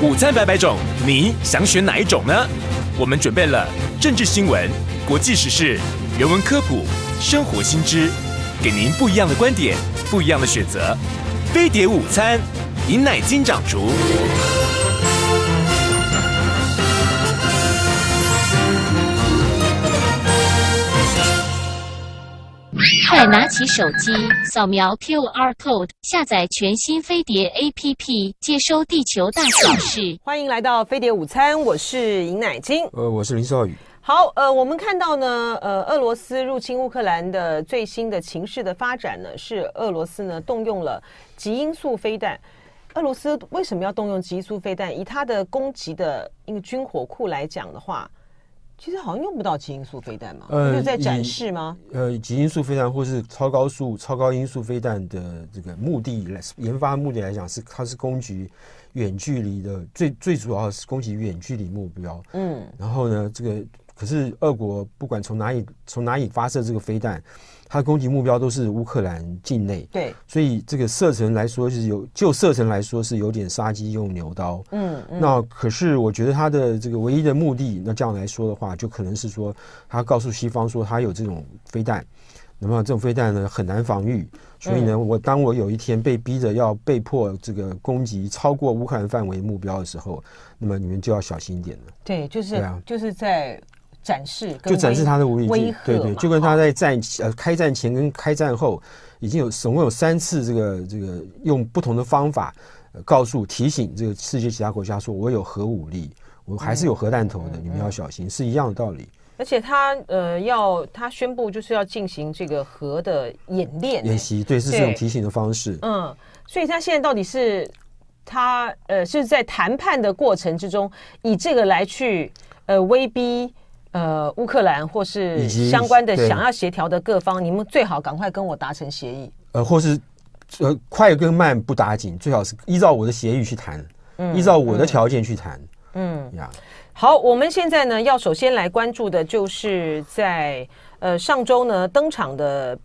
午餐百百种，你想选哪一种呢？我们准备了政治新闻、国际时事、人文科普、生活新知，给您不一样的观点，不一样的选择。飞碟午餐，饮奶金掌厨。快拿起手机，扫描 QR code，下载全新飞碟 APP，接收地球大小事。欢迎来到飞碟午餐，我是尹乃菁，呃，我是林少宇。好，呃，我们看到呢，呃，俄罗斯入侵乌克兰的最新的情势的发展呢，是俄罗斯呢动用了极音速飞弹。俄罗斯为什么要动用极速飞弹？以它的攻击的一个军火库来讲的话。其实好像用不到极音速飞弹嘛，就在展示吗？呃，极音速飞弹或是超高速、超高音速飞弹的这个目的来研发目的来讲，是它是攻击远距离的，最最主要是攻击远距离目标。嗯，然后呢，这个可是俄国不管从哪里从哪里发射这个飞弹。它攻击目标都是乌克兰境内，对，所以这个射程来说，是有就射程来说是有点杀鸡用牛刀。嗯，那可是我觉得它的这个唯一的目的，那这样来说的话，就可能是说它告诉西方说它有这种飞弹，那么这种飞弹呢很难防御。所以呢，我当我有一天被逼着要被迫这个攻击超过乌克兰范围目标的时候，那么你们就要小心一点了。对，就是就是在。展示就展示他的武力，对对，就跟他在战呃开战前跟开战后已经有总共有三次这个这个用不同的方法告诉提醒这个世界其他国家说，我有核武力，我还是有核弹头的，你们要小心，是一样的道理。而且他呃要他宣布就是要进行这个核的演练演习，对，是这种提醒的方式。嗯，所以他现在到底是他呃是在谈判的过程之中以这个来去呃威逼。呃，乌克兰或是相关的想要协调的各方，你们最好赶快跟我达成协议。呃，或是呃，快跟慢不打紧，最好是依照我的协议去谈，嗯，依照我的条件去谈，嗯，呀，好，我们现在呢要首先来关注的就是在呃上周呢登场的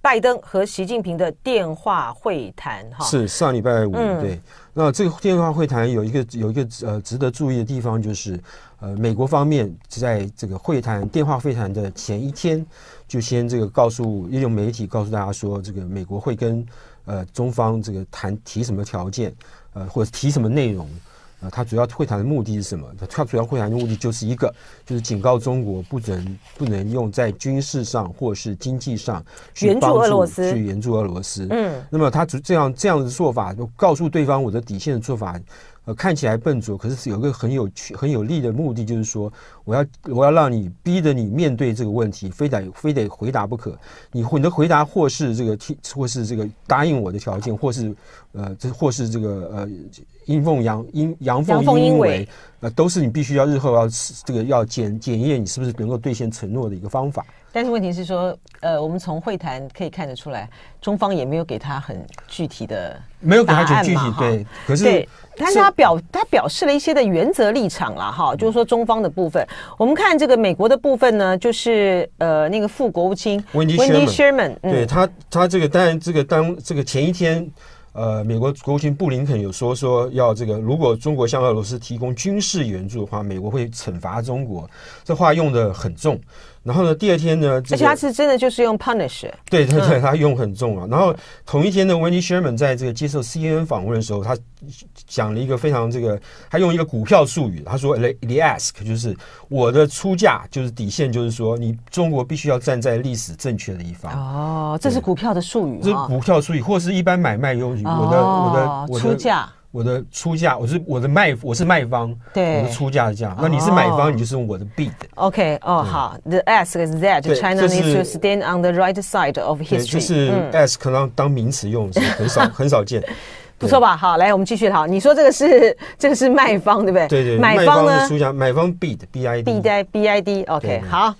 拜登和习近平的电话会谈，哈，是上礼拜五，对。那这个电话会谈有一个有一个呃值得注意的地方，就是，呃，美国方面在这个会谈电话会谈的前一天，就先这个告诉应用媒体告诉大家说，这个美国会跟呃中方这个谈提什么条件，呃，或者提什么内容。呃，他主要会谈的目的是什么？他主要会谈的目的就是一个，就是警告中国不能不能用在军事上或是经济上援助俄罗斯，去援助俄罗斯。嗯，那么他这样这样的做法，告诉对方我的底线的做法，呃，看起来笨拙，可是有一个很有趣、很有利的目的，就是说我要我要让你逼着你面对这个问题，非得非得回答不可。你你的回答或是这个，或是这个答应我的条件，或是呃，这或是这个呃。阴奉阳阴阳奉阴违，那都是你必须要日后要这个要检检验你是不是能够兑现承诺的一个方法。但是问题是说，呃，我们从会谈可以看得出来，中方也没有给他很具体的，没有给他具体对，可是，但是他表他表示了一些的原则立场了哈。就是说中方的部分，我们看这个美国的部分呢，就是呃那个副国务卿 w e Sherman，对他他这个当然这个当这个前一天。呃，美国国务卿布林肯有说说要这个，如果中国向俄罗斯提供军事援助的话，美国会惩罚中国。这话用得很重。然后呢？第二天呢？而且他是真的就是用 punish。对对对，他用很重啊。然后同一天呢，Wendy Sherman 在这个接受 CNN 访问的时候，他讲了一个非常这个，他用一个股票术语，他说 the ask 就是我的出价，就是底线，就是说你中国必须要站在历史正确的一方。哦，这是股票的术语。这是股票术语，或是一般买卖用语。我的我的我的出价。我的出价，我是我的卖，我是卖方，对，我的出价价，那你是买方，你就是我的 bid。OK，哦，好，the ask is that China needs to stand on the right side of history。就是 ask 可能当名词用很少 很少见，不错吧？好，来我们继续，好，你说这个是 这个是卖方，对不对？对对，买方呢？出价，买方 bid，b i d b i d，OK，好。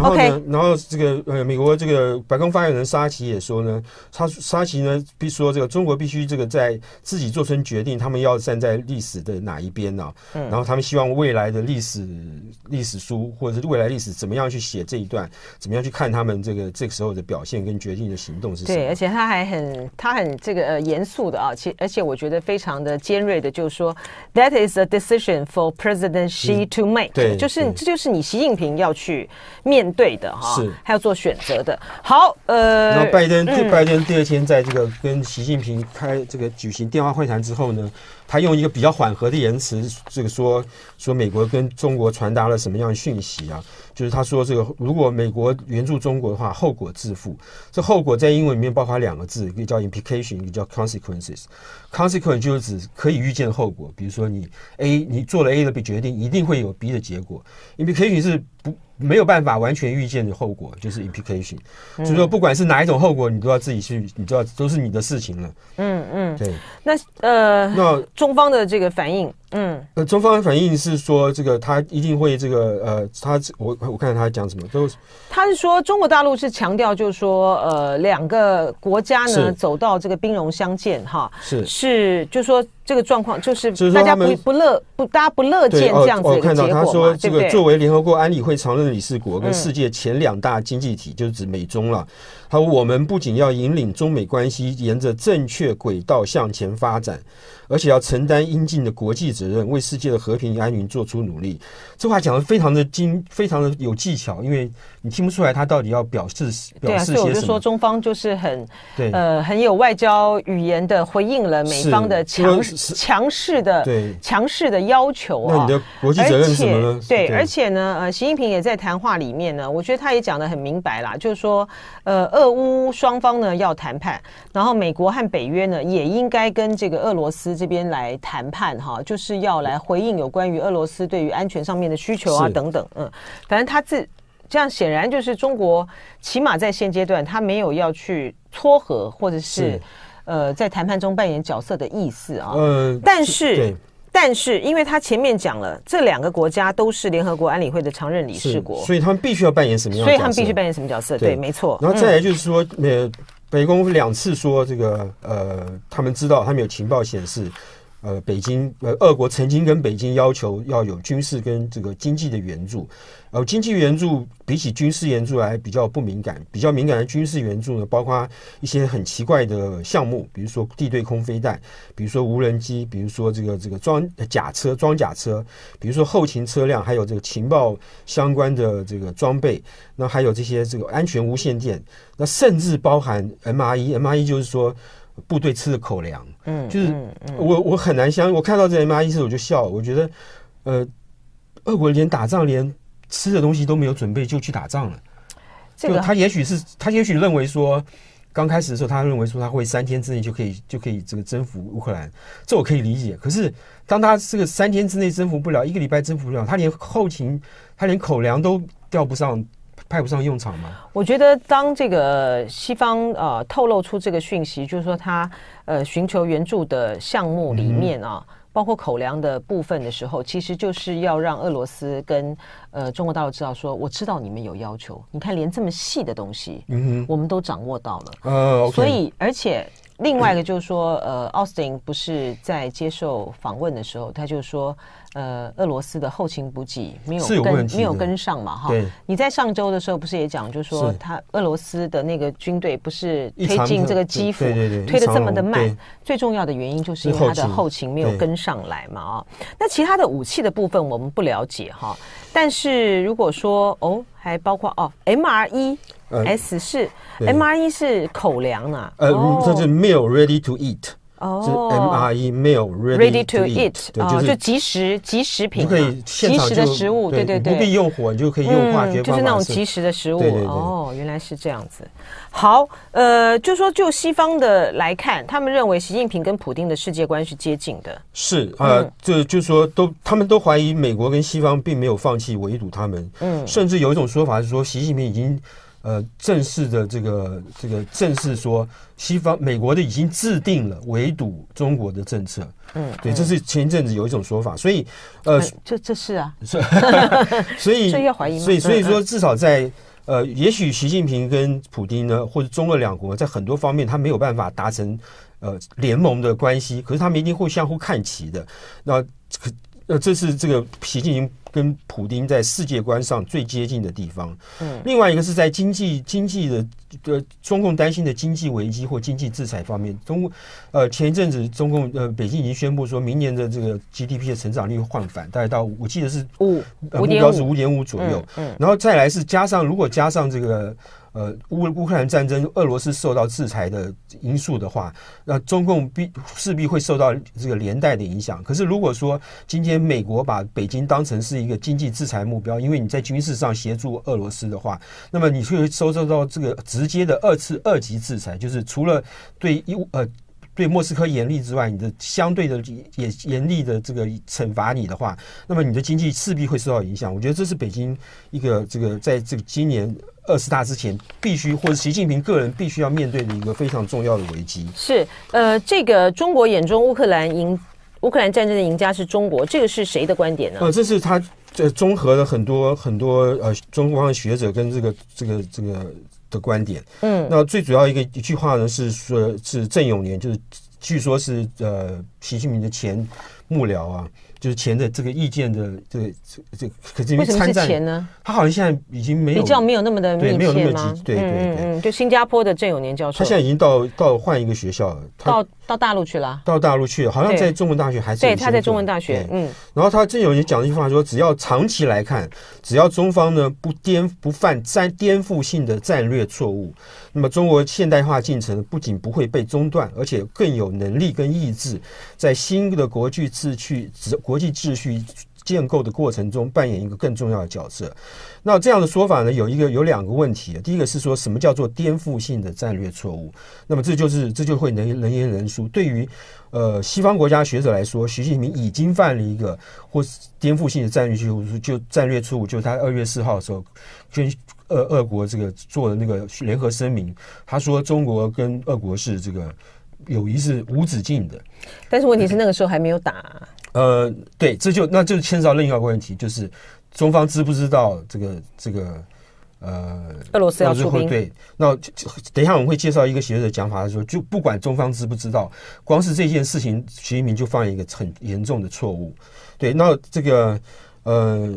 然后呢？然后这个呃，美国这个白宫发言人沙奇也说呢，沙沙奇呢，必说这个中国必须这个在自己做出决定，他们要站在历史的哪一边呢？嗯，然后他们希望未来的历史历史书或者是未来历史怎么样去写这一段，怎么样去看他们这个这个时候的表现跟决定的行动是？对，而且他还很他很这个呃严肃的啊，其而且我觉得非常的尖锐的，就是说，That is a decision for President Xi to make，对，就是这就是你习近平要去面。对的哈，是还要做选择的。好，呃，那拜登，拜登第二天在这个跟习近平开这个举行电话会谈之后呢？他用一个比较缓和的言辞，这个说说美国跟中国传达了什么样的讯息啊？就是他说，这个如果美国援助中国的话，后果自负。这后果在英文里面包含两个字，一个叫 implication，一个叫 consequences。consequence 就是指可以预见的后果，比如说你 a 你做了 a 的决定，一定会有 b 的结果。implication 是不没有办法完全预见的后果，就是 implication。所以说，不管是哪一种后果，你都要自己去，你都要都是你的事情了。嗯嗯，对。那呃，那。中方的这个反应。嗯，呃，中方的反应是说，这个他一定会这个呃，他我我看看他讲什么，都他是说中国大陆是强调，就是说呃，两个国家呢走到这个兵戎相见哈，是是，就是说这个状况就是大家不不乐不大家不乐见这样子。我看到他说这个作为联合国安理会常任理事国跟世界前两大经济体，就是指美中了。说我们不仅要引领中美关系沿着正确轨道向前发展，而且要承担应尽的国际责。责任为世界的和平安宁做出努力，这话讲的非常的精，非常的有技巧，因为你听不出来他到底要表示表示些什么。说中方就是很呃很有外交语言的回应了美方的强强势的强势的要求。那你的国际责任是什么呢？对，而且呢，呃，习近平也在谈话里面呢，我觉得他也讲的很明白啦，就是说，呃，俄乌双方呢要谈判，然后美国和北约呢也应该跟这个俄罗斯这边来谈判哈，就是。要来回应有关于俄罗斯对于安全上面的需求啊等等，嗯，反正他自这样显然就是中国，起码在现阶段他没有要去撮合或者是呃在谈判中扮演角色的意思啊。嗯，但是但是因为他前面讲了，这两个国家都是联合国安理会的常任理事国，所以他们必须要扮演什么？样所以他们必须扮演什么角色？对，没错。然后再来就是说，呃，北宫两次说这个，呃，他们知道他们有情报显示。呃，北京呃，俄国曾经跟北京要求要有军事跟这个经济的援助，呃，经济援助比起军事援助来比较不敏感，比较敏感的军事援助呢，包括一些很奇怪的项目，比如说地对空飞弹，比如说无人机，比如说这个这个装甲车、装甲车，比如说后勤车辆，还有这个情报相关的这个装备，那还有这些这个安全无线电，那甚至包含 MRE，MRE 就是说。部队吃的口粮，嗯，就是我我很难相信，我看到这 M I 意我就笑，我觉得，呃，俄国连打仗连吃的东西都没有准备就去打仗了，这个他也许是他也许认为说，刚开始的时候他认为说他会三天之内就可以就可以这个征服乌克兰，这我可以理解。可是当他这个三天之内征服不了，一个礼拜征服不了，他连后勤他连口粮都调不上。派不上用场吗？我觉得，当这个西方啊透露出这个讯息，就是说他呃寻求援助的项目里面啊，包括口粮的部分的时候，其实就是要让俄罗斯跟呃中国大陆知道说，我知道你们有要求。你看，连这么细的东西，嗯，我们都掌握到了。呃，所以而且。另外一个就是说，呃，奥斯汀不是在接受访问的时候，他就说，呃，俄罗斯的后勤补给没有跟没有跟上嘛，哈。你在上周的时候不是也讲，就是说他俄罗斯的那个军队不是推进这个基辅，推的这么的慢，最重要的原因就是因为他的后勤没有跟上来嘛，啊。那其他的武器的部分我们不了解，哈。但是如果说哦，还包括哦，M R E，S 是 M R E 是口粮啊，呃，这是 Meal Ready to Eat。哦，M R E r e a d y to eat，就就即时即时品，即时的食物，对对对，不必用火，你就可以用化学，就是那种即时的食物。哦，原来是这样子。好，呃，就说就西方的来看，他们认为习近平跟普京的世界观是接近的。是呃，这就说都，他们都怀疑美国跟西方并没有放弃围堵他们，嗯，甚至有一种说法是说习近平已经。呃，正式的这个这个正式说，西方美国的已经制定了围堵中国的政策。嗯，对，这是前一阵子有一种说法，所以，呃，这这是啊，所以 所以怀疑，所以所以说，至少在呃，也许习近平跟普京呢，或者中俄两国在很多方面他没有办法达成呃联盟的关系，可是他们一定会相互看齐的。那呃，这是这个习近平。跟普丁在世界观上最接近的地方，嗯，另外一个是在经济经济的呃，中共担心的经济危机或经济制裁方面。中呃，前一阵子中共呃北京已经宣布说，明年的这个 GDP 的成长率换反，大概到我记得是五呃、目标是五点五左右。嗯，然后再来是加上，如果加上这个。呃，乌乌克兰战争，俄罗斯受到制裁的因素的话，那中共必势必会受到这个连带的影响。可是如果说今天美国把北京当成是一个经济制裁目标，因为你在军事上协助俄罗斯的话，那么你就会受到这个直接的二次二级制裁，就是除了对一呃。对莫斯科严厉之外，你的相对的也严厉的这个惩罚你的话，那么你的经济势必会受到影响。我觉得这是北京一个这个在这个今年二十大之前，必须或者习近平个人必须要面对的一个非常重要的危机。是呃，这个中国眼中乌克兰赢乌克兰战争的赢家是中国，这个是谁的观点呢？呃，这是他综合了很多很多呃，中方学者跟这个这个这个。的观点，嗯，那最主要一个一句话呢，是说，是郑永年，就是据说是呃，习近平的前幕僚啊。就是前的这个意见的，个这这，可是因为参战前呢？他好像现在已经没有比较没有那么的，对，没有那么急，对对对。就新加坡的郑永年教授，他现在已经到到换一个学校，了，到到大陆去了，到大陆去了，好像在中文大学还是。对，他在中文大学，嗯。然后他郑永年讲一句话说：，只要长期来看，只要中方呢不颠不犯战颠覆性的战略错误，那么中国现代化进程不仅不会被中断，而且更有能力跟意志，在新的国际秩序。国际秩序建构的过程中，扮演一个更重要的角色。那这样的说法呢，有一个有两个问题。第一个是说什么叫做颠覆性的战略错误？那么这就是这就会能能言人输。对于呃西方国家学者来说，徐近明已经犯了一个或颠覆性的战略错误。就战略错误，就是他二月四号的时候跟俄俄国这个做的那个联合声明，他说中国跟俄国是这个友谊是无止境的。但是问题是那个时候还没有打。呃，对，这就那就是牵涉另一个问题，就是中方知不知道这个这个呃，俄罗斯要出兵？对，那等一下我们会介绍一个学者讲法，他说，就不管中方知不知道，光是这件事情，习近平就犯一个很严重的错误。对，那这个呃，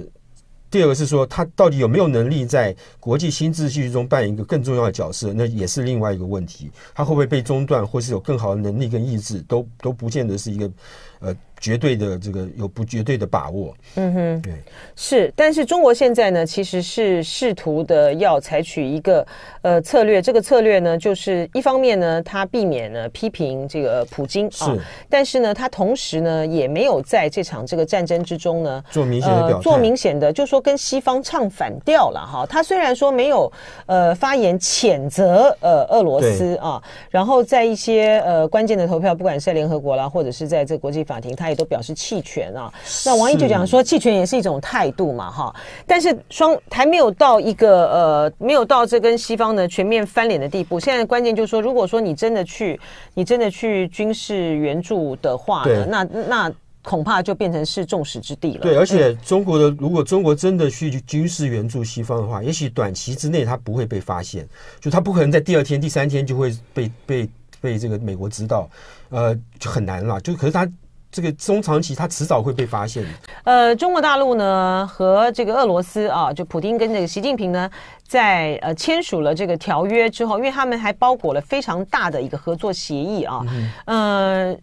第二个是说，他到底有没有能力在国际新秩序中扮演一个更重要的角色？那也是另外一个问题，他会不会被中断，或是有更好的能力跟意志，都都不见得是一个。呃，绝对的这个有不绝对的把握，嗯哼，对，是，但是中国现在呢，其实是试图的要采取一个呃策略，这个策略呢，就是一方面呢，它避免呢批评这个普京啊，但是呢，它同时呢，也没有在这场这个战争之中呢做明显的表做明显的，就说跟西方唱反调了哈。他虽然说没有呃发言谴责呃俄罗斯啊，然后在一些呃关键的投票，不管是在联合国啦，或者是在这国际。法庭，他也都表示弃权啊。那王毅就讲说，弃权也是一种态度嘛，哈。但是双还没有到一个呃，没有到这跟西方的全面翻脸的地步。现在关键就是说，如果说你真的去，你真的去军事援助的话，那那恐怕就变成是众矢之的了。对，而且中国的如果中国真的去军事援助西方的话，也许短期之内他不会被发现，就他不可能在第二天、第三天就会被被被这个美国知道，呃，就很难了。就可是他。这个中长期，它迟早会被发现。呃，中国大陆呢和这个俄罗斯啊，就普京跟这个习近平呢，在呃签署了这个条约之后，因为他们还包裹了非常大的一个合作协议啊。嗯。呃，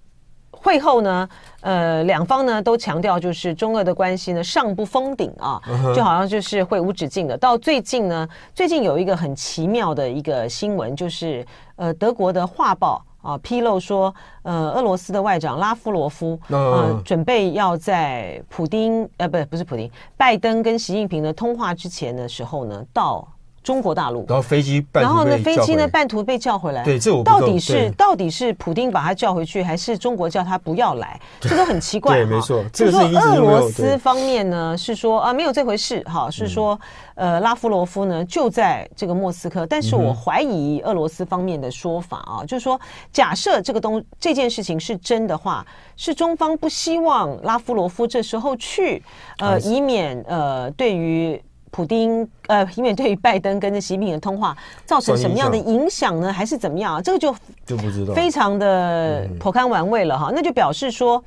会后呢，呃，两方呢都强调，就是中俄的关系呢尚不封顶啊，就好像就是会无止境的。到最近呢，最近有一个很奇妙的一个新闻，就是呃，德国的画报。啊，披露说，呃，俄罗斯的外长拉夫罗夫，呃，准备要在普丁，呃，不，不是普丁，拜登跟习近平的通话之前的时候呢，到。中国大陆，然后飞机，然后呢，飞机呢半途被叫回来。对，这我到底是到底是普丁把他叫回去，还是中国叫他不要来？这都很奇怪。对，没错。就说俄罗斯方面呢是说啊没有这回事，哈，是说呃拉夫罗夫呢就在这个莫斯科，但是我怀疑俄罗斯方面的说法啊，就是说假设这个东这件事情是真的话，是中方不希望拉夫罗夫这时候去，呃，以免呃对于。普丁呃，以免对于拜登跟着习近平的通话造成什么样的影响呢？还是怎么样啊？这个就就不知道，非常的颇堪玩味了哈。那就表示说，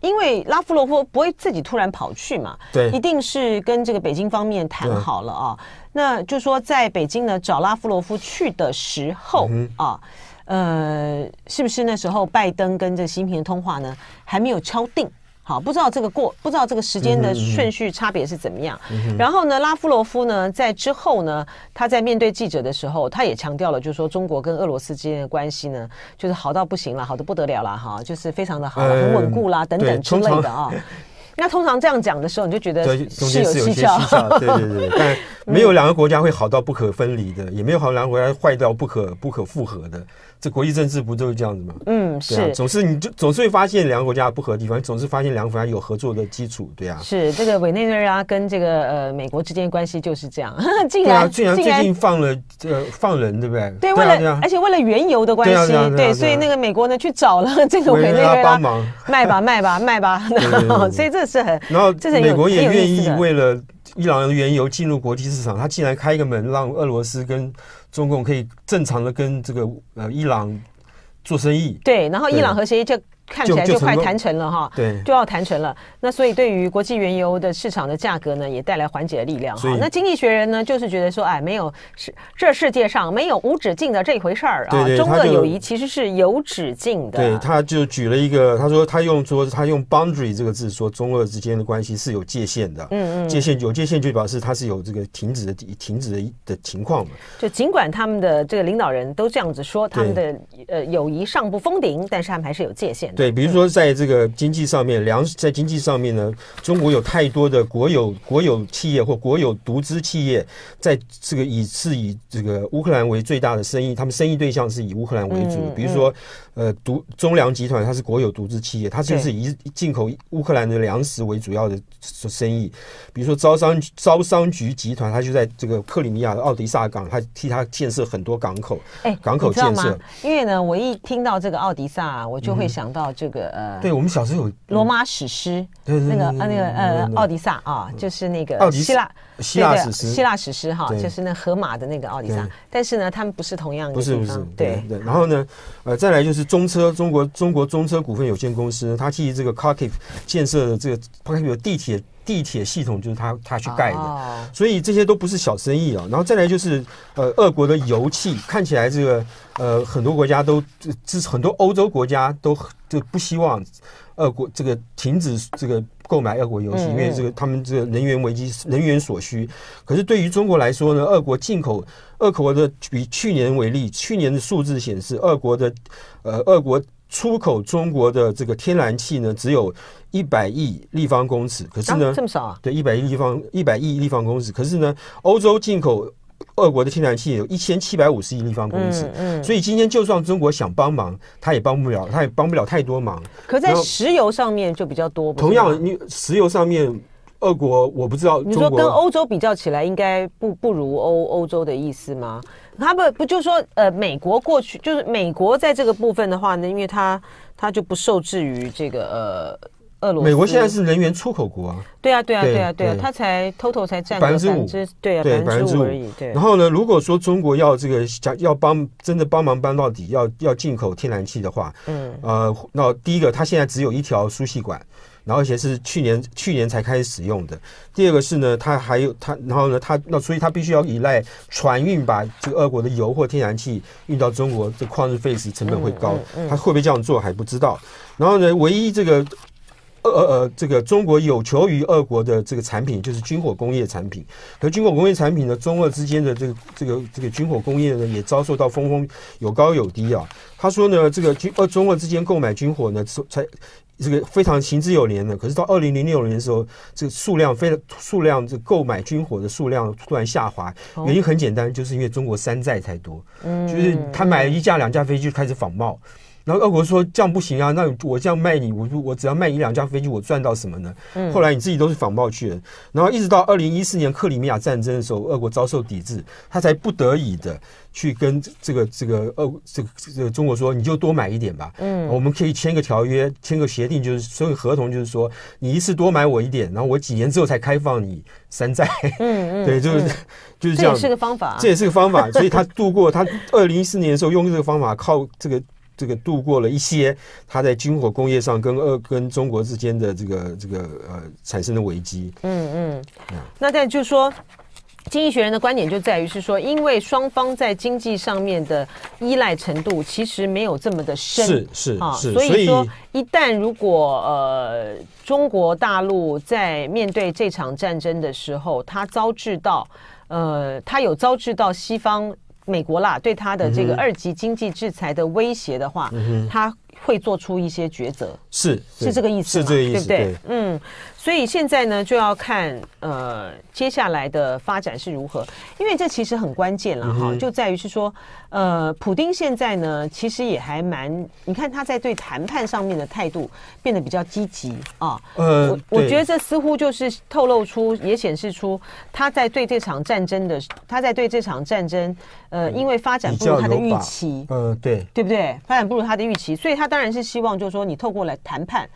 因为拉夫罗夫不会自己突然跑去嘛，对，一定是跟这个北京方面谈好了啊。那就说在北京呢找拉夫罗夫去的时候啊，呃，是不是那时候拜登跟着习近平的通话呢还没有敲定？好，不知道这个过，不知道这个时间的顺序差别是怎么样。然后呢，拉夫罗夫呢，在之后呢，他在面对记者的时候，他也强调了，就是说中国跟俄罗斯之间的关系呢，就是好到不行了，好的不得了了哈，就是非常的好，很稳固啦等等之类的啊。那通常这样讲的时候，你就觉得中间是有蹊跷，对对对。但没有两个国家会好到不可分离的，也没有好两个国家坏到不可不可复合的。这国际政治不就是这样子吗？嗯，是，总是你就总是会发现两个国家不合的地方，总是发现两个国家有合作的基础，对啊。是这个委内瑞拉跟这个呃美国之间的关系就是这样，竟然竟然最近放了这放人，对不对？对，为了而且为了原油的关系，对，所以那个美国呢去找了这个委内瑞拉帮忙卖吧，卖吧，卖吧，所以这是很然后，这美国也愿意为了伊朗的原油进入国际市场，他竟然开一个门让俄罗斯跟。中共可以正常的跟这个呃伊朗做生意，对，然后伊朗核协议就。看起来就快谈成了哈，对，就要谈成了。那所以对于国际原油的市场的价格呢，也带来缓解的力量。哈，那经济学人呢，就是觉得说，哎，没有是这世界上没有无止境的这一回事儿啊。中俄友谊其实是有止境的。对，他就举了一个，他说他用说他用 boundary 这个字说中俄之间的关系是有界限的。嗯嗯，界限有界限就表示它是有这个停止的停止的的情况嘛。就尽管他们的这个领导人都这样子说，他们的呃友谊尚不封顶，但是他们还是有界限。的。对，比如说在这个经济上面，粮在经济上面呢，中国有太多的国有国有企业或国有独资企业，在这个以是以这个乌克兰为最大的生意，他们生意对象是以乌克兰为主。嗯。比如说，呃，独中粮集团它是国有独资企业，它就是以进口乌克兰的粮食为主要的生意。比如说招商招商局集团，它就在这个克里米亚的奥迪萨港，它替它建设很多港口。哎，港口建设。因为呢，我一听到这个奥迪萨，啊，我就会想到。这个呃，对我们小时候有《罗马史诗》，那个那个呃，《奥迪萨》啊，就是那个希腊。希腊史诗，希腊史诗哈，就是那荷马的那个《奥迪萨》，但是呢，他们不是同样。不是不是，对。对然后呢，呃，再来就是中车，中国中国中车股份有限公司，它基于这个 carke 建设的这个，包括地铁地铁系统，就是它它去盖的，所以这些都不是小生意啊。然后再来就是，呃，俄国的油气，看起来这个，呃，很多国家都支持，很多欧洲国家都就不希望俄国这个停止这个。购买俄国油气，因为这个他们这个能源危机，能源所需。可是对于中国来说呢，俄国进口俄国的，以去年为例，去年的数字显示，俄国的呃，俄国出口中国的这个天然气呢，只有一百亿立方公尺。可是呢，这么少啊？对，一百亿立方，一百亿立方公尺。可是呢，欧洲进口。俄国的天然气有一千七百五十亿立方公嗯，所以今天就算中国想帮忙，他也帮不了，他也帮不了太多忙。可在石油上面就比较多。同样，你石油上面，俄国我不知道。你说跟欧洲比较起来，应该不不如欧欧洲的意思吗？他们不就说呃，美国过去就是美国在这个部分的话呢，因为他他就不受制于这个呃。美国现在是能源出口国啊，对啊，对啊，对啊，对啊，他才 total 才占百分之五，对啊，百分之五而已。然后呢，如果说中国要这个想要帮真的帮忙帮到底，要要进口天然气的话，嗯，呃，那第一个，他现在只有一条输气管，然后而且是去年去年才开始使用的。第二个是呢，他还有他，然后呢，他那所以，他必须要依赖船运把这个俄国的油或天然气运到中国，这矿日费时，成本会高。他会不会这样做还不知道。然后呢，唯一这个。呃呃，这个中国有求于俄国的这个产品，就是军火工业产品。可军火工业产品呢，中俄之间的这个这个这个军火工业呢，也遭受到峰峰有高有低啊。他说呢，这个军呃中俄之间购买军火呢，才这个非常行之有年的。可是到二零零六年的时候，这个数量非数量这购买军火的数量突然下滑，原因很简单，就是因为中国山寨太多，嗯，就是他买一架两架飞机就开始仿冒。然后俄国说这样不行啊，那我这样卖你，我我只要卖一两架飞机，我赚到什么呢？后来你自己都是仿冒去的。然后一直到二零一四年克里米亚战争的时候，俄国遭受抵制，他才不得已的去跟这个这个俄这个这个中国说，你就多买一点吧。嗯，我们可以签个条约，签个协定，就是所有合同，就是说你一次多买我一点，然后我几年之后才开放你山寨。嗯嗯，对，就是就是这样，这也是个方法，这也是个方法，所以他度过他二零一四年的时候，用这个方法靠这个。这个度过了一些他在军火工业上跟呃，跟中国之间的这个这个呃产生的危机。嗯嗯，那在就是说，经济学人的观点就在于是说，因为双方在经济上面的依赖程度其实没有这么的深。是是啊，所以说一旦如果呃中国大陆在面对这场战争的时候，他遭致到呃他有遭致到西方。美国啦，对他的这个二级经济制裁的威胁的话，他会做出一些抉择，是是这个意思，是这个意思，对不对？嗯。所以现在呢，就要看呃接下来的发展是如何，因为这其实很关键了哈，就在于是说，呃，普丁现在呢其实也还蛮，你看他在对谈判上面的态度变得比较积极啊，呃，我我觉得这似乎就是透露出，也显示出他在对这场战争的，他在对这场战争，呃，因为发展不如他的预期，呃，对，对不对？发展不如他的预期，所以他当然是希望就是说你透过来谈判，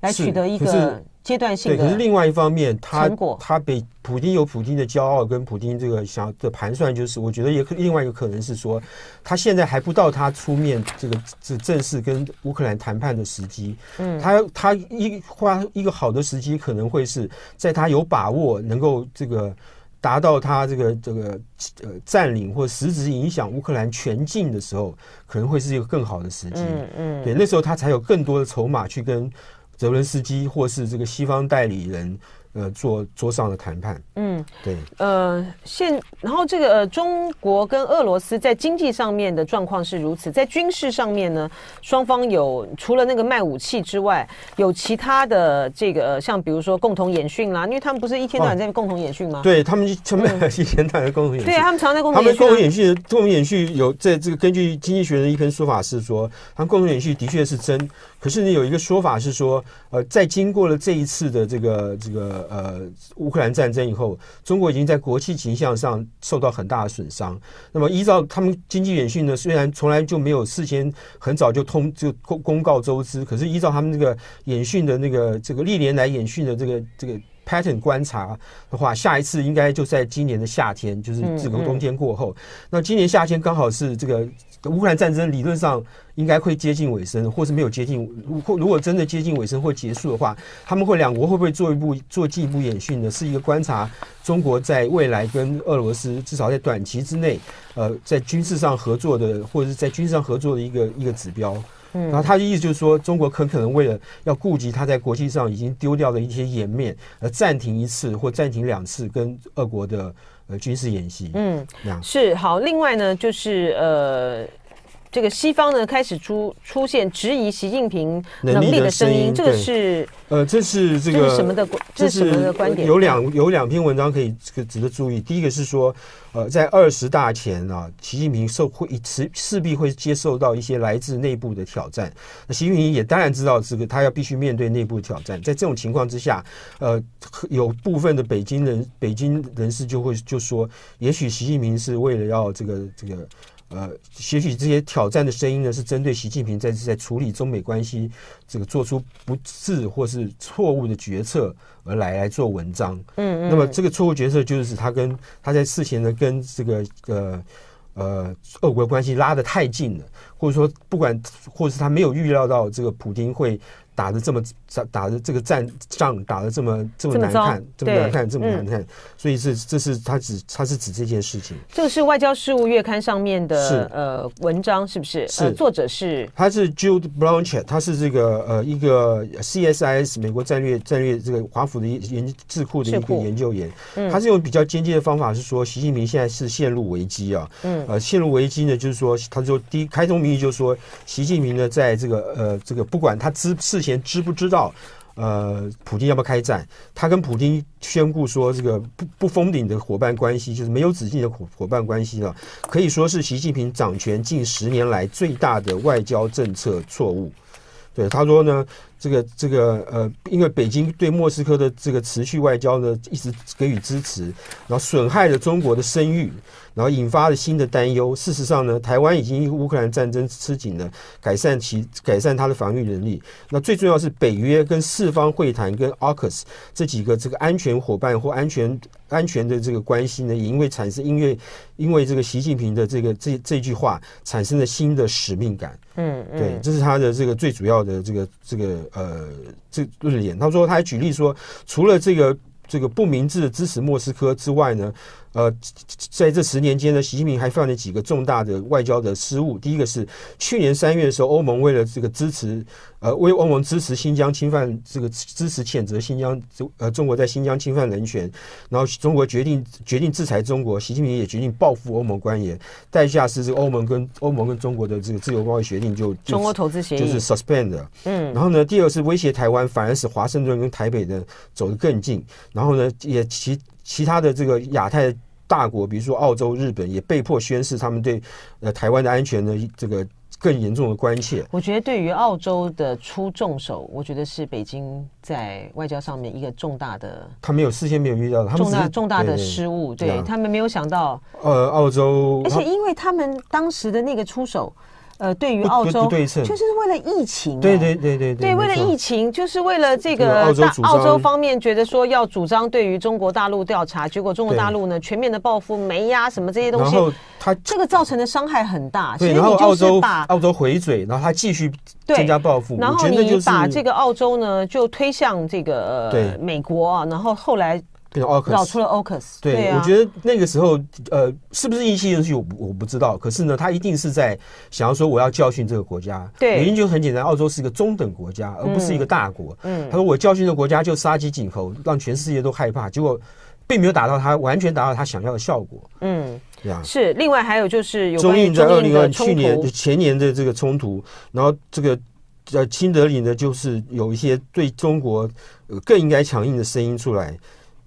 来取得一个。阶段性。对，可是另外一方面，他他被普京有普京的骄傲跟普京这个想的盘算，就是我觉得也可另外一个可能是说，他现在还不到他出面这个这正式跟乌克兰谈判的时机。嗯，他他一花一个好的时机，可能会是在他有把握能够这个达到他这个这个呃占领或实质影响乌克兰全境的时候，可能会是一个更好的时机。嗯嗯，对，那时候他才有更多的筹码去跟。泽伦斯基，或是这个西方代理人。呃，做桌上的谈判。嗯，对。呃，现然后这个中国跟俄罗斯在经济上面的状况是如此，在军事上面呢，双方有除了那个卖武器之外，有其他的这个像比如说共同演训啦，因为他们不是一天到晚在共同演训吗？对他们，就他们 一天到晚共同演训。对他们，常在共同演训。他们共同演训，共同演训有在这个根据经济学的一根说法是说，他们共同演训的确是真。可是你有一个说法是说，呃，在经过了这一次的这个这个。呃，乌克兰战争以后，中国已经在国际形象上受到很大的损伤。那么，依照他们经济演训呢，虽然从来就没有事先很早就通就公公告周知，可是依照他们这个演训的那个这个历年来演训的这个这个 pattern 观察的话，下一次应该就在今年的夏天，就是整个冬天过后。那今年夏天刚好是这个。乌克兰战争理论上应该会接近尾声，或是没有接近。如如果真的接近尾声或结束的话，他们会两国会不会做一步做进一步演训呢？是一个观察中国在未来跟俄罗斯，至少在短期之内，呃，在军事上合作的，或者是在军事上合作的一个一个指标。然后他的意思就是说，中国很可能为了要顾及他在国际上已经丢掉的一些颜面，而暂停一次或暂停两次跟俄国的。呃，军事演习，嗯，是好。另外呢，就是呃。这个西方呢开始出出现质疑习近平能力的声音，这个是呃这是这个这是什么的这是什么的观点？有两有两篇文章可以这个值得注意。第一个是说，呃，在二十大前啊，习近平受会势势必会接受到一些来自内部的挑战。那习近平也当然知道这个，他要必须面对内部挑战。在这种情况之下，呃，有部分的北京人北京人士就会就说，也许习近平是为了要这个这个。呃，也许这些挑战的声音呢，是针对习近平在在处理中美关系这个做出不智或是错误的决策而来来做文章。嗯嗯。那么这个错误决策就是他跟他在事前呢跟这个呃呃俄国关系拉得太近了，或者说不管，或者是他没有预料到这个普京会打得这么。打的这个战仗打的这么这么难看，这么难看，这么难看，所以是这是他指他是指这件事情。这个是《外交事务》月刊上面的呃文章，是不是？是作者是他是 Jude Blanchett，他是这个呃一个 CSIS 美国战略战略这个华府的研智库的一个研究员。他是用比较间接的方法，是说习近平现在是陷入危机啊，嗯呃陷入危机呢，就是说他就第一开宗明义就说习近平呢在这个呃这个不管他知事前知不知道。呃，普京要不要开战？他跟普京宣布说，这个不不封顶的伙伴关系就是没有止境的伙伴关系了，可以说是习近平掌权近十年来最大的外交政策错误。对他说呢？这个这个呃，因为北京对莫斯科的这个持续外交呢，一直给予支持，然后损害了中国的声誉，然后引发了新的担忧。事实上呢，台湾已经乌克兰战争吃紧了，改善其改善它的防御能力。那最重要是北约跟四方会谈跟奥斯这几个这个安全伙伴或安全安全的这个关系呢，也因为产生因为因为这个习近平的这个这这句话产生了新的使命感。嗯嗯，对，这是他的这个最主要的这个这个。呃，这论点，他说，他还举例说，除了这个这个不明智的支持莫斯科之外呢。呃，在这十年间呢，习近平还犯了几个重大的外交的失误。第一个是去年三月的时候，欧盟为了这个支持，呃，为欧盟支持新疆侵犯这个支持谴责新疆中呃中国在新疆侵犯人权，然后中国决定决定制裁中国，习近平也决定报复欧盟官员，代价是这个欧盟跟欧盟跟中国的这个自由贸易协定就中国投资协就是 suspend 嗯。然后呢，第二是威胁台湾，反而使华盛顿跟台北的走得更近，然后呢，也其。其他的这个亚太大国，比如说澳洲、日本，也被迫宣示他们对呃台湾的安全的这个更严重的关切。我觉得对于澳洲的出重手，我觉得是北京在外交上面一个重大的，他没有事先没有到，他们重大重大的失误，对他们没有想到。呃，澳洲。而且，因为他们当时的那个出手。呃，对于澳洲，就是为了疫情。对对对对对，为了疫情，就是为了这个。澳洲方面觉得说要主张对于中国大陆调查，结果中国大陆呢全面的报复，没压什么这些东西。他这个造成的伤害很大。对，然后澳洲把澳洲回嘴，然后他继续增加报复。然后你把这个澳洲呢就推向这个美国啊，然后后来。跟澳克搞出了澳克，对，我觉得那个时候，呃，是不是一些东西我我不知道，可是呢，他一定是在想要说我要教训这个国家，原因就很简单，澳洲是一个中等国家，而不是一个大国。嗯，他说我教训这国家就杀鸡儆猴，让全世界都害怕，结果并没有达到他完全达到他想要的效果。嗯，是，另外还有就是有中印在二零二去年前年的这个冲突，然后这个呃，新德里呢，就是有一些对中国更应该强硬的声音出来。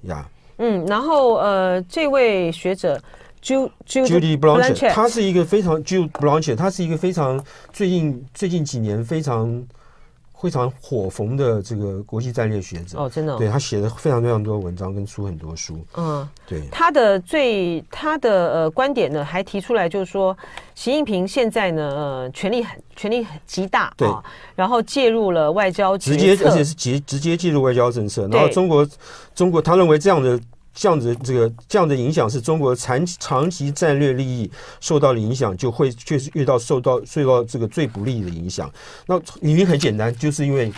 呀，嗯，然后呃，这位学者，Judy，Judy Blanchet，他是一个非常 Judy Blanchet，他是一个非常最近最近几年非常。非常火红的这个国际战略学者哦，真的，对他写了非常非常多文章跟出很多书，嗯，对他的最他的呃观点呢，还提出来就是说，习近平现在呢呃，权力很权力极大啊，然后介入了外交直接而且是直直接介入外交政策，然后中国中国他认为这样的。这样子，这个这样的影响是中国长长期战略利益受到了影响，就会确实遇到受到受到这个最不利的影响。那原因很简单，就是因为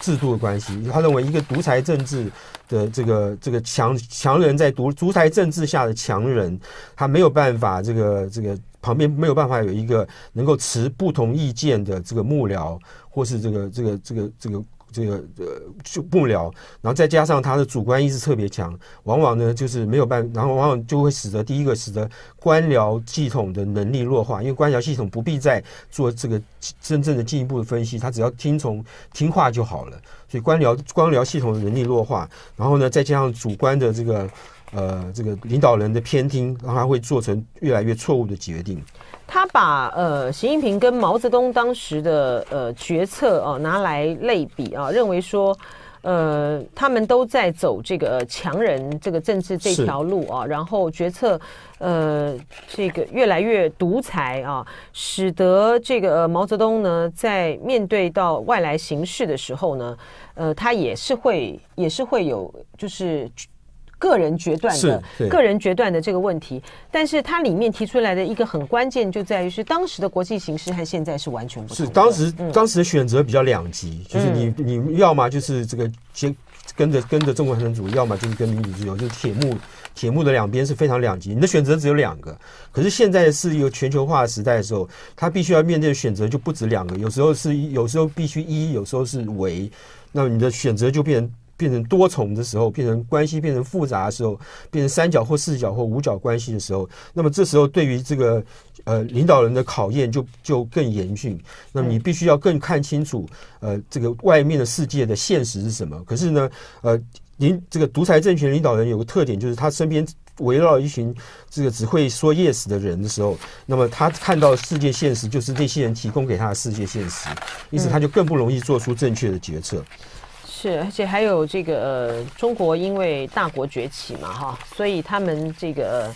制度的关系。他认为一个独裁政治的这个这个强强人在独独裁政治下的强人，他没有办法这个这个旁边没有办法有一个能够持不同意见的这个幕僚，或是这个这个这个这个。这个呃就不聊，然后再加上他的主观意识特别强，往往呢就是没有办，然后往往就会使得第一个使得官僚系统的能力弱化，因为官僚系统不必再做这个真正的进一步的分析，他只要听从听话就好了。所以官僚官僚系统的能力弱化，然后呢再加上主观的这个呃这个领导人的偏听，然后会做成越来越错误的决定。他把呃习近平跟毛泽东当时的呃决策哦拿来类比啊，认为说，呃，他们都在走这个强人这个政治这条路啊，然后决策呃这个越来越独裁啊，使得这个毛泽东呢在面对到外来形势的时候呢，呃，他也是会也是会有就是。个人决断的个人决断的这个问题，但是它里面提出来的一个很关键就在于是当时的国际形势和现在是完全不同。是当时当时的选择比较两极，就是你你要么就是这个跟跟着跟着中国共产主义，要么就是跟民主自由，就是铁幕铁幕的两边是非常两极。你的选择只有两个。可是现在是一个全球化的时代的时候，他必须要面对的选择就不止两个，有时候是有时候必须一，有时候是为，那你的选择就变。成。变成多重的时候，变成关系变成复杂的时候，变成三角或四角或五角关系的时候，那么这时候对于这个呃领导人的考验就就更严峻。那么你必须要更看清楚呃这个外面的世界的现实是什么。可是呢呃，您这个独裁政权领导人有个特点，就是他身边围绕一群这个只会说 yes 的人的时候，那么他看到世界现实就是这些人提供给他的世界现实，因此他就更不容易做出正确的决策。是，而且还有这个呃，中国因为大国崛起嘛，哈，所以他们这个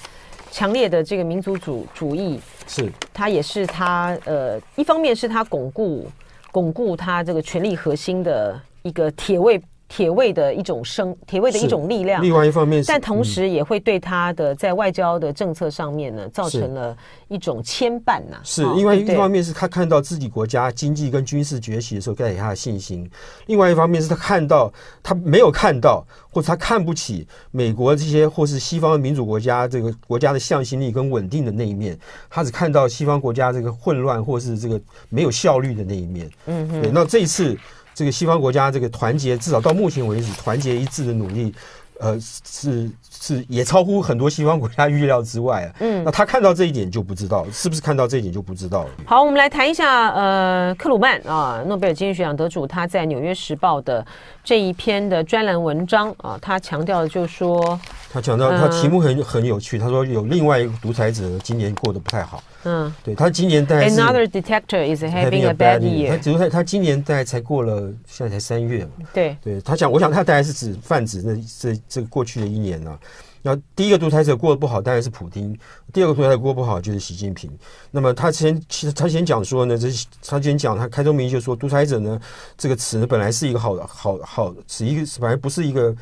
强烈的这个民族主主义，是，他也是他呃，一方面是他巩固巩固他这个权力核心的一个铁卫。铁卫的一种生，铁卫的一种力量。另外一方面，但同时也会对他的在外交的政策上面呢，造成了一种牵绊呐。是，因为一方面是他看到自己国家经济跟军事崛起的时候，带给他的信心；，另外一方面是他看到他没有看到，或者他看不起美国这些或是西方民主国家这个国家的向心力跟稳定的那一面，他只看到西方国家这个混乱或是这个没有效率的那一面。嗯哼，那这一次。这个西方国家这个团结，至少到目前为止团结一致的努力，呃，是是也超乎很多西方国家预料之外啊。嗯，那他看到这一点就不知道，是不是看到这一点就不知道了？好，我们来谈一下呃，克鲁曼啊，诺贝尔经济学奖得主，他在《纽约时报》的这一篇的专栏文章啊，他强调就是说。他讲到他题目很很有趣，他说有另外一个独裁者今年过得不太好。嗯，对他今年大概。Another d e t e c t o r is having a bad year。只是他今年大概才过了，现在才三月嘛。对，对他讲，我想他大概是指泛指那这这过去的一年了。然后第一个独裁者过得不好，当然是普京；第二个独裁者过不好就是习近平。那么他先其实他先讲说呢，这是他先讲，他开宗明义就说“独裁者”呢这个词本来是一个好的、好、好词，一个反而不是一个。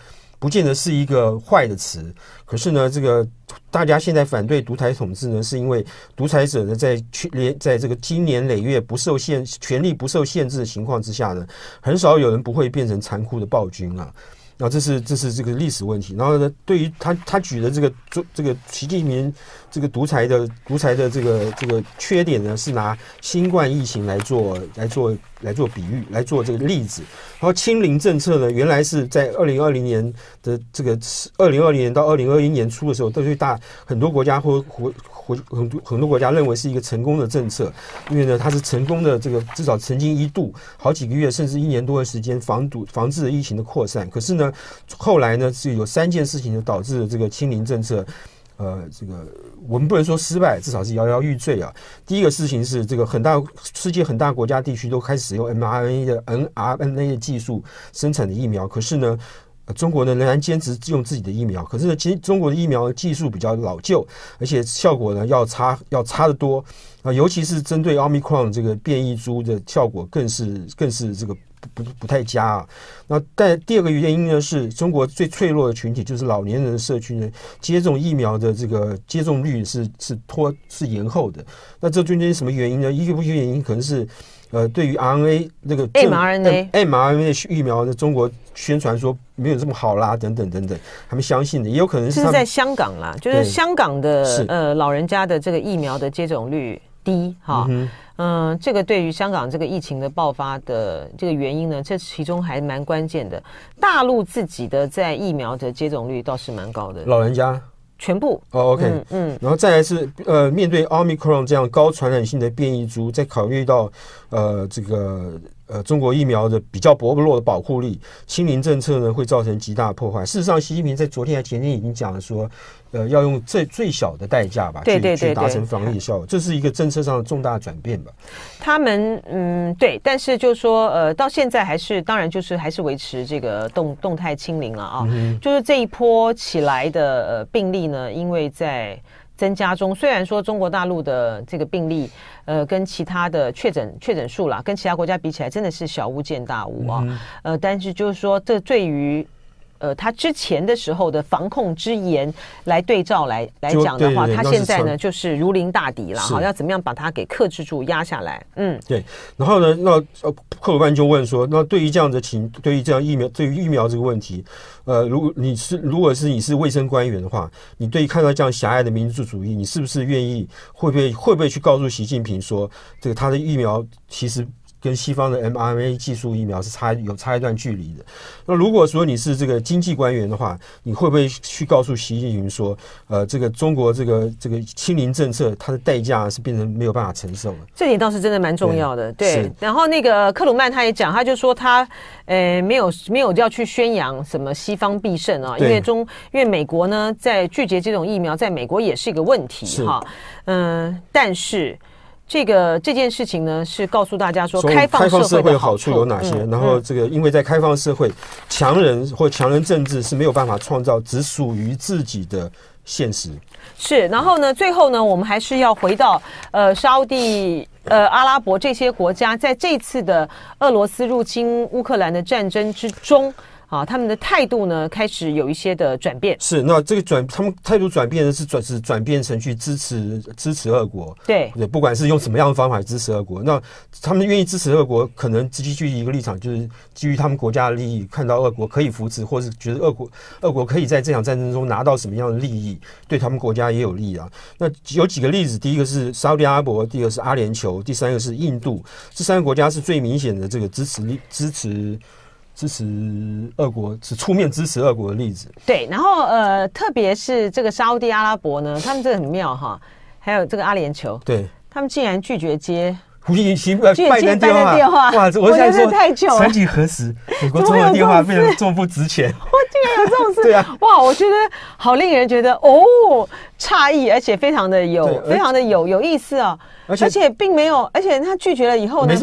不见得是一个坏的词，可是呢，这个大家现在反对独裁统治呢，是因为独裁者呢，在去年，在这个经年累月不受限权力不受限制的情况之下呢，很少有人不会变成残酷的暴君啊。那这是这是这个历史问题。然后呢，对于他他举的这个这个习近平这个独裁的独裁的这个这个缺点呢，是拿新冠疫情来做来做。来做比喻，来做这个例子。然后，清零政策呢，原来是在二零二零年的这个二零二零年到二零二一年初的时候，都是大很多国家或或或很多很多国家认为是一个成功的政策，因为呢，它是成功的这个至少曾经一度好几个月甚至一年多的时间防堵防治疫情的扩散。可是呢，后来呢是有三件事情就导致了这个清零政策。呃，这个我们不能说失败，至少是摇摇欲坠啊。第一个事情是，这个很大世界很大国家地区都开始使用 mRNA 的 nRn a 的技术生产的疫苗，可是呢，中国呢仍然坚持用自己的疫苗。可是呢，其实中国的疫苗技术比较老旧，而且效果呢要差要差得多啊，尤其是针对奥密克戎这个变异株的效果更是更是这个。不不太佳啊，那但第二个原因呢，是中国最脆弱的群体就是老年人社区呢，接种疫苗的这个接种率是是拖是延后的。那这中间什么原因呢？一个不原因可能是呃，对于 RNA 那个 mRNA mRNA 疫苗的中国宣传说没有这么好啦，等等等等，他们相信的也有可能是在香港啦，就是香港的呃老人家的这个疫苗的接种率低哈。嗯，这个对于香港这个疫情的爆发的这个原因呢，这其中还蛮关键的。大陆自己的在疫苗的接种率倒是蛮高的，老人家全部。哦，OK，嗯，然后再来是呃，面对奥密克戎这样高传染性的变异株，在考虑到呃这个。呃，中国疫苗的比较薄弱的保护力，清零政策呢会造成极大破坏。事实上，习近平在昨天、前天已经讲说，呃，要用最最小的代价吧，去去达成防疫效果，这是一个政策上的重大转变吧。他们嗯，对，但是就说呃，到现在还是当然就是还是维持这个动动态清零了啊，就是这一波起来的呃病例呢，因为在。增加中，虽然说中国大陆的这个病例，呃，跟其他的确诊确诊数啦，跟其他国家比起来，真的是小巫见大巫啊。呃，但是就是说，这对于。呃，他之前的时候的防控之严来对照来来讲的话，他现在呢就是如临大敌了哈，要怎么样把它给克制住、压下来？嗯，对。然后呢，那呃，克鲁班就问说，那对于这样的情，对于这样疫苗，对于疫苗这个问题，呃，如果你是如果是你是卫生官员的话，你对看到这样狭隘的民族主义，你是不是愿意会不会会不会去告诉习近平说，这个他的疫苗其实？跟西方的 mRNA 技术疫苗是差有差一段距离的。那如果说你是这个经济官员的话，你会不会去告诉习近平说，呃，这个中国这个这个清零政策，它的代价是变成没有办法承受了？这点倒是真的蛮重要的。对，然后那个克鲁曼他也讲，他就说他呃没有没有要去宣扬什么西方必胜啊，因为中因为美国呢在拒绝这种疫苗，在美国也是一个问题哈。嗯，但是。这个这件事情呢，是告诉大家说，开放社会的好处有哪些？然后这个，因为在开放社会，强人或强人政治是没有办法创造只属于自己的现实。是，然后呢，最后呢，我们还是要回到呃，沙地、呃，阿拉伯这些国家，在这次的俄罗斯入侵乌克兰的战争之中。啊，他们的态度呢开始有一些的转变。是，那这个转，他们态度转变是转是转变成去支持支持俄国。对，不管是用什么样的方法支持俄国，那他们愿意支持俄国，可能基于一个立场，就是基于他们国家的利益，看到俄国可以扶持，或是觉得俄国俄国可以在这场战争中拿到什么样的利益，对他们国家也有利啊。那有几个例子，第一个是沙特阿拉伯，第二个是阿联酋，第三个是印度，这三个国家是最明显的这个支持支持。支持俄国，是出面支持俄国的例子。对，然后呃，特别是这个沙地阿拉伯呢，他们这个很妙哈，还有这个阿联酋，对他们竟然拒绝接。胡锡其拜登电话，哇！我想说，太久了，曾几何时美国电话变得这么不值钱？我竟然有这种事情！对啊，哇！我觉得好令人觉得哦诧异，而且非常的有，非常的有有意思啊！而且并且并没有，而且他拒绝了以后呢？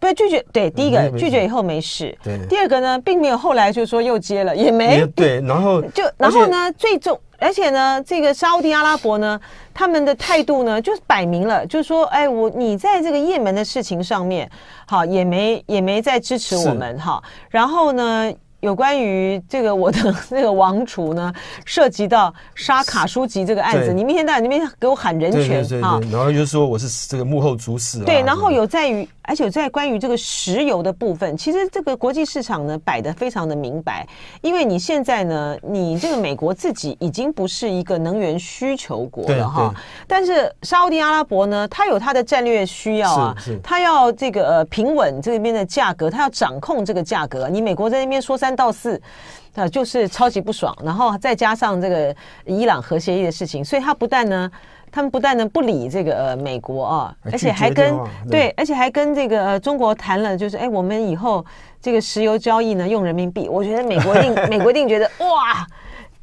不是拒绝，对，第一个拒绝以后没事。对，第二个呢，并没有后来就说又接了也没。对，然后 就然后呢，最终。而且呢，这个沙特阿拉伯呢，他们的态度呢，就是摆明了，就是说，哎，我你在这个也门的事情上面，好，也没也没在支持我们哈，然后呢。有关于这个我的那 个王储呢，涉及到沙卡舒吉这个案子，你明天在那边给我喊人权啊，然后就说我是这个幕后主使。对，然后有在于，而且在关于这个石油的部分，其实这个国际市场呢摆的非常的明白，因为你现在呢，你这个美国自己已经不是一个能源需求国了哈，但是沙特阿拉伯呢，它有它的战略需要啊，它要这个呃平稳这边的价格，它要掌控这个价格，你美国在那边说三。到四，那就是超级不爽。然后再加上这个伊朗核协议的事情，所以他不但呢，他们不但呢不理这个呃美国啊，而且还跟对，而且还跟这个中国谈了，就是哎，我们以后这个石油交易呢用人民币。我觉得美国定，美国一定觉得哇。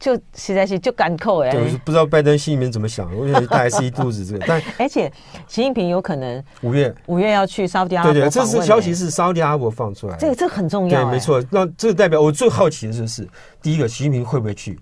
就实在是就干扣哎！就是不知道拜登心里面怎么想，我觉得他还是一肚子这个。但 而且习近平有可能五月五月要去沙特，对对，这是消息是沙特阿伯放出来，这这很重要。对，没错，那这代表我最好奇的就是第一个，习近平会不会去？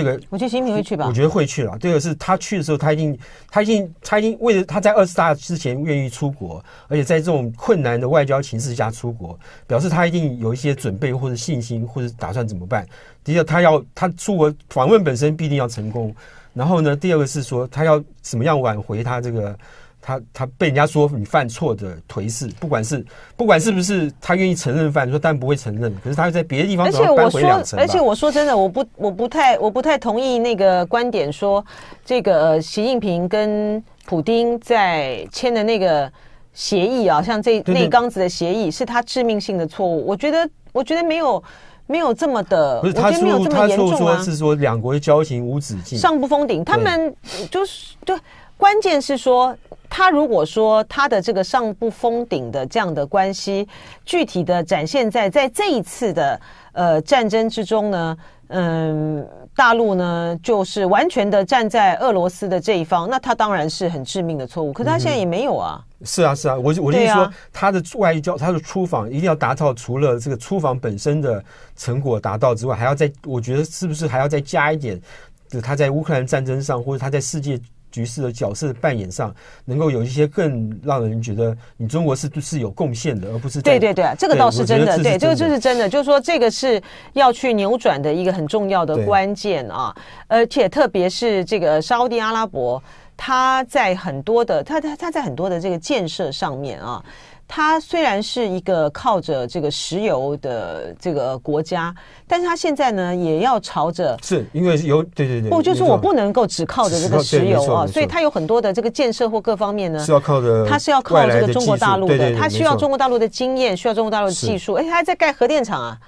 二个，我觉得习近平会去吧。我觉得会去了。第二个是他去的时候，他一定，他一定，他一定为了他在二十大之前愿意出国，而且在这种困难的外交形势下出国，表示他一定有一些准备或者信心或者打算怎么办。第一个，他要他出国访问本身必定要成功。然后呢，第二个是说他要怎么样挽回他这个。他他被人家说你犯错的颓势，不管是不管是不是他愿意承认犯错，但不会承认。可是他还在别的地方，而且我说，而且我说真的，我不我不太我不太同意那个观点，说这个习近平跟普丁在签的那个协议啊，像这那一缸子的协议，是他致命性的错误。我觉得我觉得没有没有这么的，我觉得没有这么严重他说，他说是说两国的交情无止境，上不封顶。他们就是就关键是说，他如果说他的这个上不封顶的这样的关系，具体的展现在在这一次的呃战争之中呢，嗯，大陆呢就是完全的站在俄罗斯的这一方，那他当然是很致命的错误。可他现在也没有啊。是啊，是啊，我我就是说，他的外交，他的出访一定要达到除了这个出访本身的成果达到之外，还要在，我觉得是不是还要再加一点？就他在乌克兰战争上，或者他在世界。局势的角色扮演上，能够有一些更让人觉得你中国是是有贡献的，而不是对对对，这个倒是真的，对，这个这是真的，就是说这个是要去扭转的一个很重要的关键啊，而且特别是这个沙地阿拉伯，他在很多的他他他在很多的这个建设上面啊。它虽然是一个靠着这个石油的这个国家，但是它现在呢也要朝着，是因为有对对对，不就是我不能够只靠着这个石油啊，所以它有很多的这个建设或各方面呢是要靠的，它是要靠这个中国大陆的，它需要中国大陆的经验，需要中国大陆的技术，哎，它还在盖核电厂啊，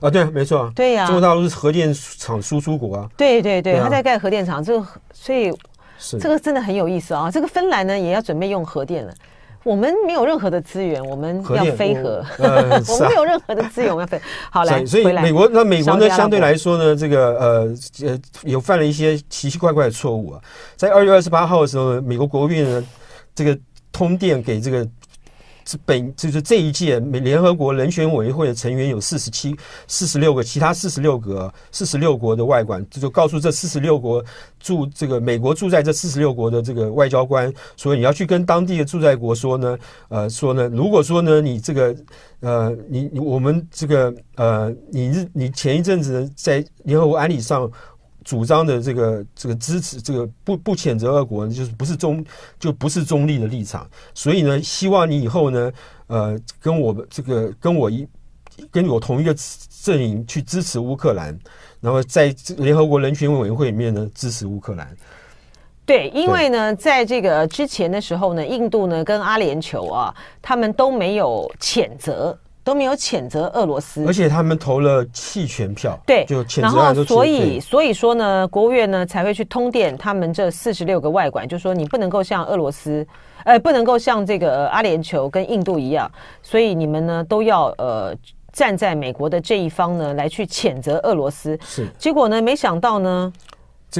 啊对，没错，对呀，中国大陆是核电厂输出国啊，对对对，它在盖核电厂，这个所以这个真的很有意思啊，这个芬兰呢也要准备用核电了。我们没有任何的资源，我们要飞核，我们没有任何的资源，我们要飞。好，来，所以美国那美国呢，相对来说呢，这个呃呃，有犯了一些奇奇怪怪的错误啊。在二月二十八号的时候，美国国务院呢，这个通电给这个。是本就是这一届美联合国人权委员会的成员有四十七、四十六个，其他四十六个、四十六国的外管，这就告诉这四十六国驻这个美国驻在这四十六国的这个外交官，所以你要去跟当地的驻在国说呢，呃，说呢，如果说呢你这个，呃，你我们这个，呃，你你前一阵子在联合国安理上。主张的这个这个支持这个不不谴责俄国，就是不是中就不是中立的立场。所以呢，希望你以后呢，呃，跟我们这个跟我一跟我同一个阵营去支持乌克兰。然后在联合国人权委员会里面呢，支持乌克兰。对，因为呢，在这个之前的时候呢，印度呢跟阿联酋啊，他们都没有谴责。都没有谴责俄罗斯，而且他们投了弃权票，对，就谴责。然后，所以，所以说呢，国务院呢才会去通电他们这四十六个外管，就说你不能够像俄罗斯，呃，不能够像这个阿联酋跟印度一样，所以你们呢都要呃站在美国的这一方呢来去谴责俄罗斯。是，结果呢，没想到呢。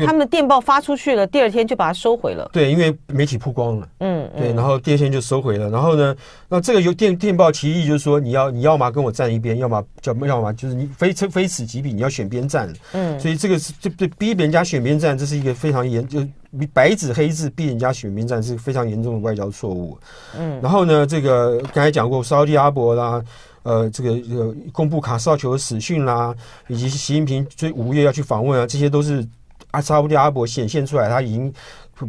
他们的电报发出去了，第二天就把它收回了。对，因为媒体曝光了。嗯，对，然后第二天就收回了。然后呢，那这个邮电电报提议就是说，你要你要么跟我站一边，要么叫要么就是你非非此即彼，你要选边站。嗯，所以这个是这逼逼人家选边站，这是一个非常严就白纸黑字逼人家选边站是非常严重的外交错误。嗯，然后呢，这个刚才讲过，沙地阿伯啦，呃，这个呃公布卡绍球的死讯啦，以及习近平最五月要去访问啊，这些都是。阿扎布·阿伯显现出来，他已经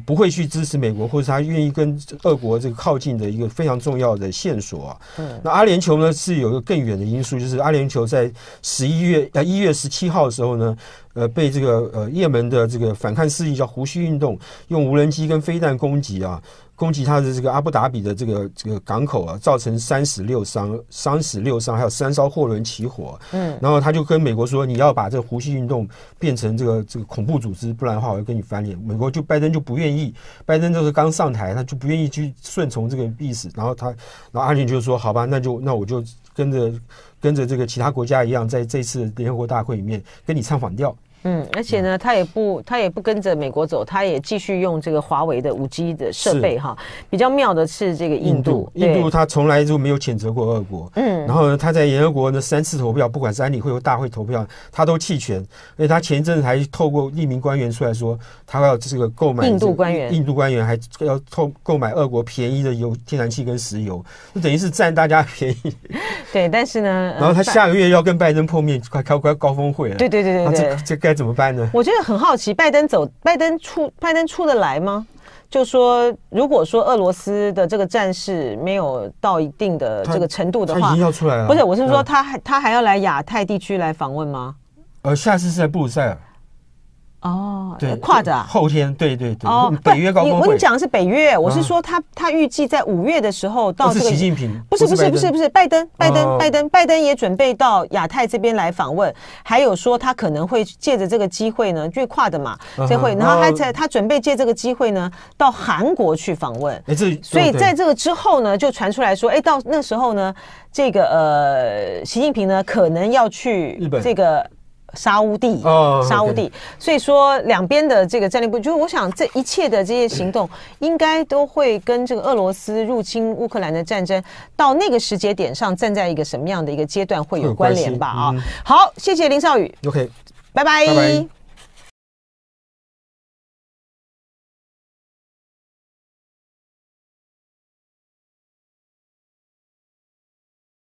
不会去支持美国，或者他愿意跟俄国这个靠近的一个非常重要的线索啊。那阿联酋呢，是有一个更远的因素，就是阿联酋在十一月呃一月十七号的时候呢，呃，被这个呃也门的这个反抗势力叫胡须运动用无人机跟飞弹攻击啊。攻击他的这个阿布达比的这个这个港口啊，造成三死六伤，三死六伤，还有三艘货轮起火。嗯，然后他就跟美国说：“你要把这个胡须运动变成这个这个恐怖组织，不然的话，我要跟你翻脸。”美国就拜登就不愿意，拜登就是刚上台，他就不愿意去顺从这个意思。然后他，然后阿联就说：“好吧，那就那我就跟着跟着这个其他国家一样，在这次联合国大会里面跟你唱反调。”嗯，而且呢，他也不他也不跟着美国走，他也继续用这个华为的五 G 的设备哈。比较妙的是这个印度，印度他从来就没有谴责过俄国。嗯，然后呢，他在联合国呢三次投票，不管是安理会或大会投票，他都弃权。而且他前一阵还透过一名官员出来说，他要这个购买印度官员，印度官员还要透购买俄国便宜的油、天然气跟石油，就等于是占大家便宜。对，但是呢，然后他下个月要跟拜登碰面，快开快高峰会了。对对对对对，这这该。怎么办呢？我觉得很好奇，拜登走，拜登出，拜登出得来吗？就说，如果说俄罗斯的这个战事没有到一定的这个程度的话，他已经要出来了。不是，我是说，他还他还要来亚太地区来访问吗？呃，下次是在布鲁塞尔。哦，跨着后天，对对对。哦，北约高峰会。我跟你讲的是北约，我是说他他预计在五月的时候到这个习近平，不是不是不是不是拜登，拜登拜登拜登也准备到亚太这边来访问，还有说他可能会借着这个机会呢，就跨的嘛，这会，然后他在他准备借这个机会呢，到韩国去访问。哎，这所以在这个之后呢，就传出来说，哎，到那时候呢，这个呃，习近平呢可能要去日本这个。沙乌地，沙乌地，所以说两边的这个战略部就是我想这一切的这些行动，应该都会跟这个俄罗斯入侵乌克兰的战争到那个时节点上站在一个什么样的一个阶段会有关联吧？啊，好，谢谢林少宇，OK，拜拜，拜拜。